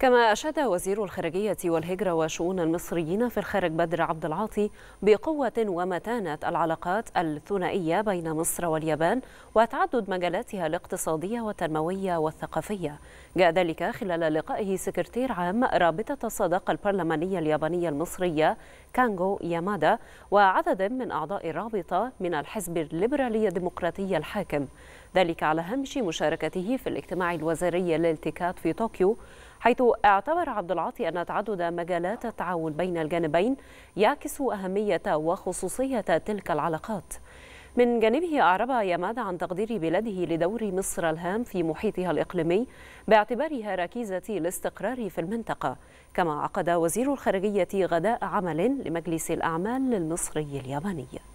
كما أشاد وزير الخارجية والهجرة وشؤون المصريين في الخارج بدر عبد العاطي بقوة ومتانة العلاقات الثنائية بين مصر واليابان وتعدد مجالاتها الاقتصادية والتنموية والثقافية جاء ذلك خلال لقائه سكرتير عام رابطة الصداقة البرلمانية اليابانية المصرية كانغو يامادا وعدد من أعضاء الرابطة من الحزب الليبرالي الديمقراطي الحاكم ذلك على هامش مشاركته في الاجتماع الوزاري للالتكات في طوكيو حيث اعتبر عبد العاطي أن تعدد مجالات التعاون بين الجانبين يعكس أهمية وخصوصية تلك العلاقات من جانبه أعرب يماد عن تقدير بلاده لدور مصر الهام في محيطها الإقليمي باعتبارها ركيزة الاستقرار في المنطقة كما عقد وزير الخارجية غداء عمل لمجلس الأعمال المصري الياباني.